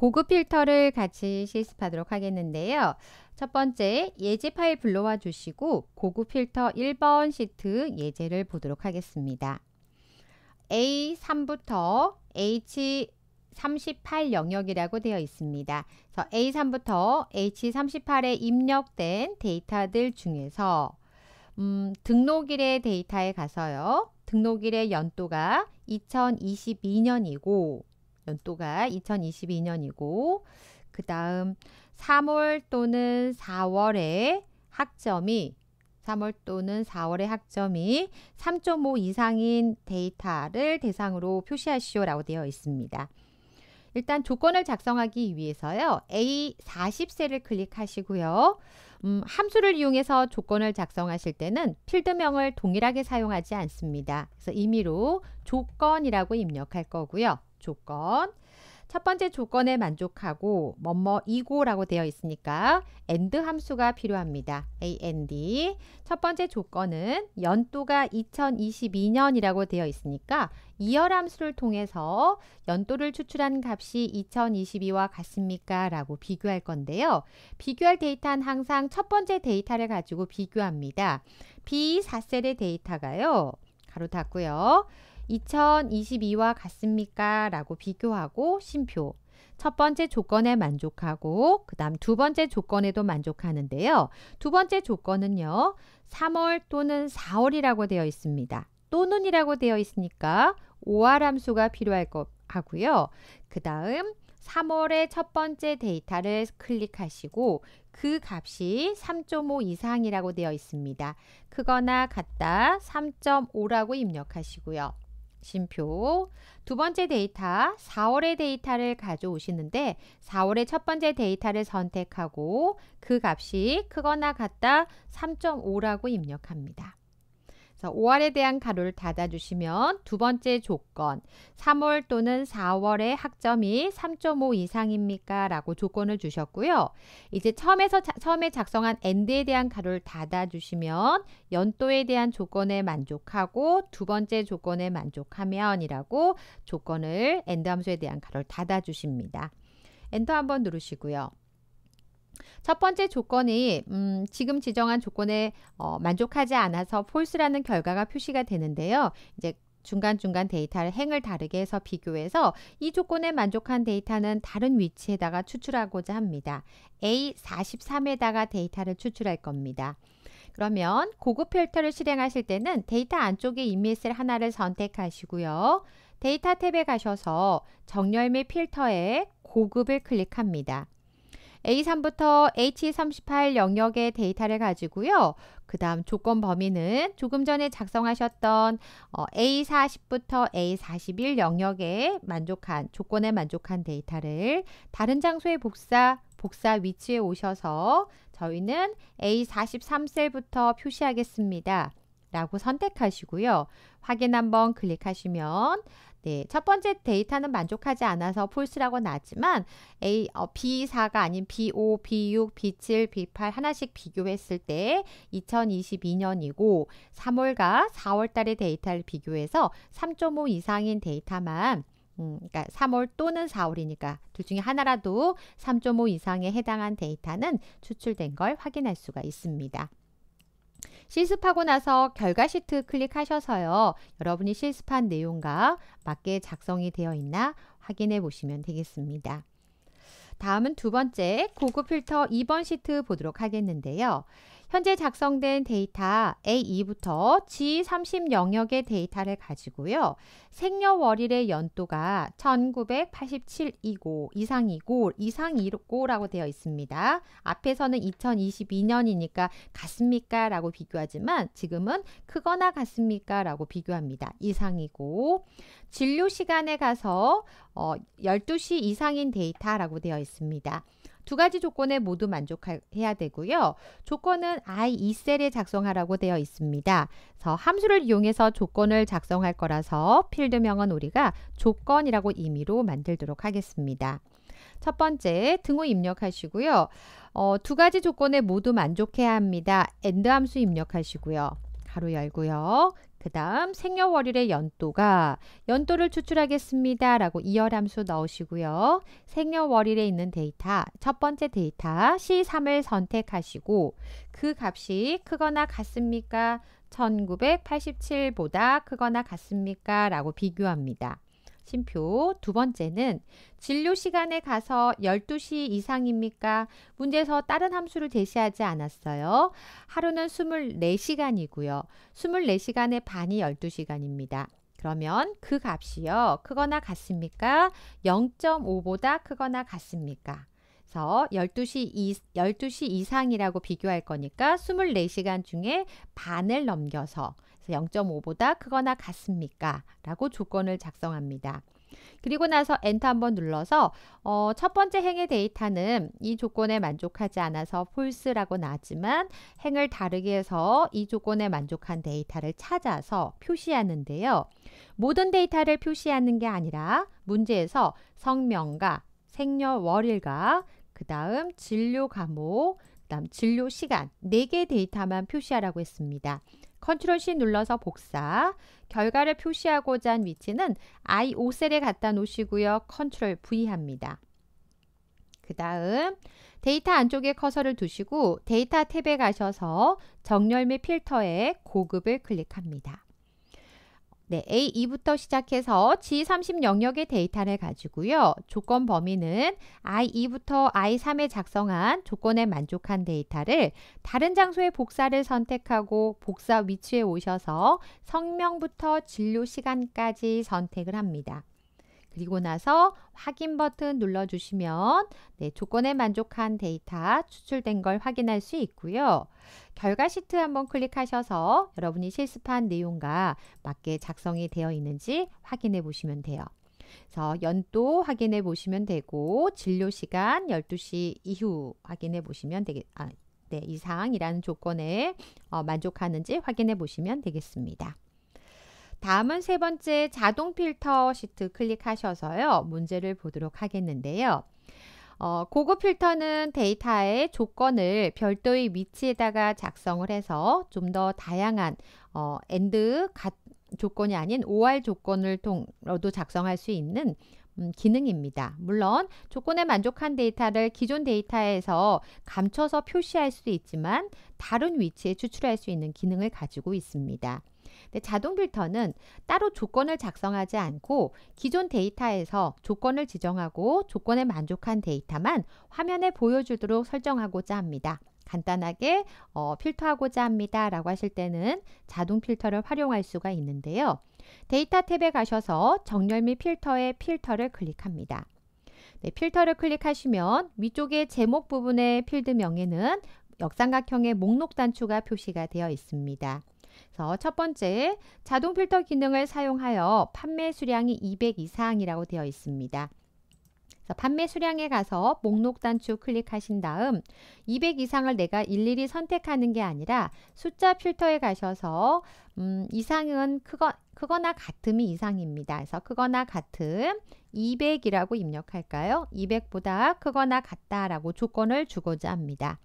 고급 필터를 같이 실습하도록 하겠는데요. 첫 번째 예제 파일 불러와 주시고 고급 필터 1번 시트 예제를 보도록 하겠습니다. A3부터 H 38 영역이라고 되어 있습니다. 그래서 A3부터 H38에 입력된 데이터들 중에서 음, 등록일의 데이터에 가서요. 등록일의 연도가 2022년이고 연도가 2022년이고 그 다음 3월 또는 4월에 학점이 3월 또는 4월의 학점이 3.5 이상인 데이터를 대상으로 표시하시오라고 되어 있습니다. 일단 조건을 작성하기 위해서요. A 40세를 클릭하시고요. 음, 함수를 이용해서 조건을 작성하실 때는 필드명을 동일하게 사용하지 않습니다. 그래서 임의로 조건이라고 입력할 거고요. 조건. 첫 번째 조건에 만족하고 뭐뭐이고라고 되어 있으니까 and 함수가 필요합니다. and 첫 번째 조건은 연도가 2022년이라고 되어 있으니까 이열 함수를 통해서 연도를 추출한 값이 2022와 같습니까? 라고 비교할 건데요. 비교할 데이터는 항상 첫 번째 데이터를 가지고 비교합니다. B4셀의 데이터가요. 가로 닫고요. 2022와 같습니까? 라고 비교하고 심표. 첫 번째 조건에 만족하고 그 다음 두 번째 조건에도 만족하는데요. 두 번째 조건은요. 3월 또는 4월이라고 되어 있습니다. 또는이라고 되어 있으니까 오화함수가 필요할 것 하고요. 그 다음 3월의 첫 번째 데이터를 클릭하시고 그 값이 3.5 이상이라고 되어 있습니다. 크거나 같다 3.5라고 입력하시고요. 쉼표. 두 번째 데이터, 4월의 데이터를 가져오시는데 4월의 첫 번째 데이터를 선택하고 그 값이 크거나 같다 3.5라고 입력합니다. 5월에 대한 가로를 닫아주시면 두 번째 조건 3월 또는 4월의 학점이 3.5 이상입니까? 라고 조건을 주셨고요. 이제 처음에서 처음에 작성한 엔드에 대한 가로를 닫아주시면 연도에 대한 조건에 만족하고 두 번째 조건에 만족하면 이라고 조건을 엔드 함수에 대한 가로를 닫아주십니다. 엔터 한번 누르시고요. 첫 번째 조건이 음, 지금 지정한 조건에 어, 만족하지 않아서 false라는 결과가 표시가 되는데요. 이제 중간중간 데이터를 행을 다르게 해서 비교해서 이 조건에 만족한 데이터는 다른 위치에다가 추출하고자 합니다. A43에다가 데이터를 추출할 겁니다. 그러면 고급 필터를 실행하실 때는 데이터 안쪽에 이미 있을 하나를 선택하시고요. 데이터 탭에 가셔서 정렬 및 필터에 고급을 클릭합니다. A3부터 H38 영역의 데이터를 가지고요. 그 다음 조건 범위는 조금 전에 작성하셨던 어, A40부터 A41 영역에 만족한 조건에 만족한 데이터를 다른 장소에 복사 복사 위치에 오셔서 저희는 A43셀부터 표시하겠습니다. 라고 선택하시고요. 확인 한번 클릭하시면 네, 첫 번째 데이터는 만족하지 않아서 false라고 나왔지만 A, 어, B4가 아닌 B5, B6, B7, B8 하나씩 비교했을 때 2022년이고 3월과 4월 달의 데이터를 비교해서 3.5 이상인 데이터만 음, 그러니까 3월 또는 4월이니까 둘 중에 하나라도 3.5 이상에 해당한 데이터는 추출된 걸 확인할 수가 있습니다. 실습하고 나서 결과 시트 클릭하셔서요. 여러분이 실습한 내용과 맞게 작성이 되어 있나 확인해 보시면 되겠습니다. 다음은 두 번째 고급 필터 2번 시트 보도록 하겠는데요. 현재 작성된 데이터 A2부터 G30 영역의 데이터를 가지고요. 생년월일의 연도가 1987이고 이상이고 이상이고라고 되어 있습니다. 앞에서는 2022년이니까 같습니까? 라고 비교하지만 지금은 크거나 같습니까? 라고 비교합니다. 이상이고 진료 시간에 가서 어, 12시 이상인 데이터라고 되어 있습니다. 두 가지 조건에 모두 만족해야 되고요. 조건은 I2셀에 작성하라고 되어 있습니다. 그래서 함수를 이용해서 조건을 작성할 거라서 필드명은 우리가 조건이라고 임의로 만들도록 하겠습니다. 첫 번째 등호 입력하시고요. 어, 두 가지 조건에 모두 만족해야 합니다. AND 함수 입력하시고요. 가로 열고요. 그 다음 생년월일의 연도가 연도를 추출하겠습니다. 라고 이열 함수 넣으시고요. 생년월일에 있는 데이터 첫 번째 데이터 C3을 선택하시고 그 값이 크거나 같습니까? 1987보다 크거나 같습니까? 라고 비교합니다. 쉼표. 두 번째는 진료 시간에 가서 12시 이상입니까? 문제에서 다른 함수를 제시하지 않았어요. 하루는 24시간이고요. 24시간의 반이 12시간입니다. 그러면 그 값이요. 크거나 같습니까? 0.5보다 크거나 같습니까? 그래서 12시, 12시 이상이라고 비교할 거니까 24시간 중에 반을 넘겨서 0.5보다 크거나 같습니까? 라고 조건을 작성합니다. 그리고 나서 엔터 한번 눌러서 어, 첫 번째 행의 데이터는 이 조건에 만족하지 않아서 false라고 나왔지만 행을 다르게 해서 이 조건에 만족한 데이터를 찾아서 표시하는데요. 모든 데이터를 표시하는 게 아니라 문제에서 성명과 생년월일과 그 다음 진료 과목, 그 다음 진료 시간 4개 데이터만 표시하라고 했습니다. 컨트롤 C 눌러서 복사. 결과를 표시하고자 한 위치는 i o 셀에 갖다 놓으시고요. 컨트롤 V 합니다. 그 다음 데이터 안쪽에 커서를 두시고 데이터 탭에 가셔서 정렬 및 필터에 고급을 클릭합니다. 네, A2부터 시작해서 G30 영역의 데이터를 가지고요. 조건 범위는 I2부터 I3에 작성한 조건에 만족한 데이터를 다른 장소에 복사를 선택하고 복사 위치에 오셔서 성명부터 진료 시간까지 선택을 합니다. 그리고 나서 확인 버튼 눌러주시면 네, 조건에 만족한 데이터 추출된 걸 확인할 수 있고요. 결과 시트 한번 클릭하셔서 여러분이 실습한 내용과 맞게 작성이 되어 있는지 확인해 보시면 돼요. 그래서 연도 확인해 보시면 되고 진료 시간 12시 이후 확인해 보시면 되겠 아, 네, 이상이라는 조건에 어, 만족하는지 확인해 보시면 되겠습니다. 다음은 세 번째 자동 필터 시트 클릭하셔서요. 문제를 보도록 하겠는데요. 어, 고급 필터는 데이터의 조건을 별도의 위치에다가 작성을 해서 좀 더 다양한 어, 엔드 조건이 아닌 OR 조건을 통으로도 작성할 수 있는 음, 기능입니다. 물론 조건에 만족한 데이터를 기존 데이터에서 감춰서 표시할 수도 있지만 다른 위치에 추출할 수 있는 기능을 가지고 있습니다. 근데 네, 자동 필터는 따로 조건을 작성하지 않고 기존 데이터에서 조건을 지정하고 조건에 만족한 데이터만 화면에 보여주도록 설정하고자 합니다. 간단하게 어, 필터하고자 합니다 라고 하실 때는 자동 필터를 활용할 수가 있는데요. 데이터 탭에 가셔서 정렬 및 필터의 필터를 클릭합니다. 네, 필터를 클릭하시면 위쪽에 제목 부분의 필드명에는 역삼각형의 목록 단추가 표시가 되어 있습니다. 그래서 첫 번째, 자동 필터 기능을 사용하여 판매 수량이 200 이상이라고 되어 있습니다. 판매 수량에 가서 목록 단축 클릭하신 다음 200 이상을 내가 일일이 선택하는 게 아니라 숫자 필터에 가셔서 음, 이상은 크거, 크거나 같음이 이상입니다. 그래서 크거나 같음 200이라고 입력할까요? 200보다 크거나 같다라고 조건을 주고자 합니다.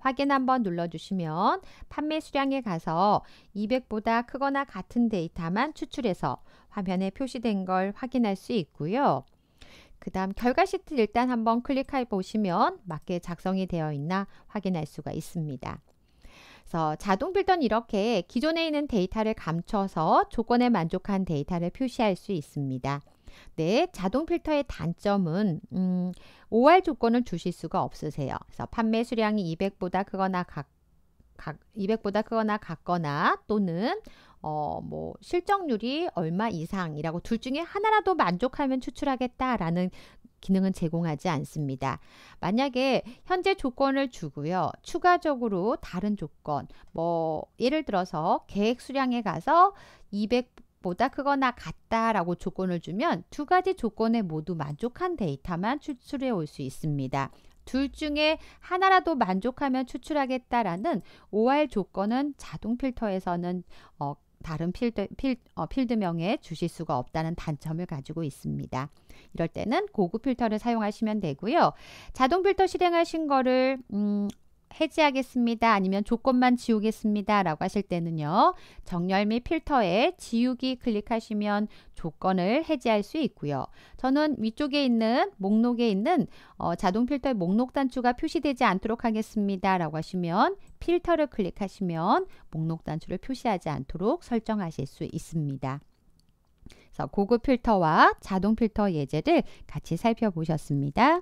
확인 한번 눌러주시면 판매 수량에 가서 200보다 크거나 같은 데이터만 추출해서 화면에 표시된 걸 확인할 수 있고요. 그 다음 결과 시트 일단 한번 클릭해 보시면 맞게 작성이 되어 있나 확인할 수가 있습니다. 그래서 자동 필터는 이렇게 기존에 있는 데이터를 감춰서 조건에 만족한 데이터를 표시할 수 있습니다. 네, 자동 필터의 단점은 음, OR 조건을 주실 수가 없으세요. 그래서 판매 수량이 200보다 크거나 각, 각 200보다 크거나 같거나 또는 어, 뭐 실적률이 얼마 이상이라고 둘 중에 하나라도 만족하면 추출하겠다라는 기능은 제공하지 않습니다. 만약에 현재 조건을 주고요. 추가적으로 다른 조건, 뭐 예를 들어서 계획 수량에 가서 200 보다 크거나 같다라고 조건을 주면 두 가지 조건에 모두 만족한 데이터만 추출해 올 수 있습니다. 둘 중에 하나라도 만족하면 추출하겠다라는 OR 조건은 자동 필터에서는 어, 다른 필드, 필, 어, 필드명에 주실 수가 없다는 단점을 가지고 있습니다. 이럴 때는 고급 필터를 사용하시면 되고요. 자동 필터 실행하신 거를 음, 해지하겠습니다. 아니면 조건만 지우겠습니다. 라고 하실 때는요. 정렬 및 필터에 지우기 클릭하시면 조건을 해지할수 있고요. 저는 위쪽에 있는 목록에 있는 어, 자동 필터의 목록 단추가 표시되지 않도록 하겠습니다. 라고 하시면 필터를 클릭하시면 목록 단추를 표시하지 않도록 설정하실 수 있습니다. 그래서 고급 필터와 자동 필터 예제를 같이 살펴보셨습니다.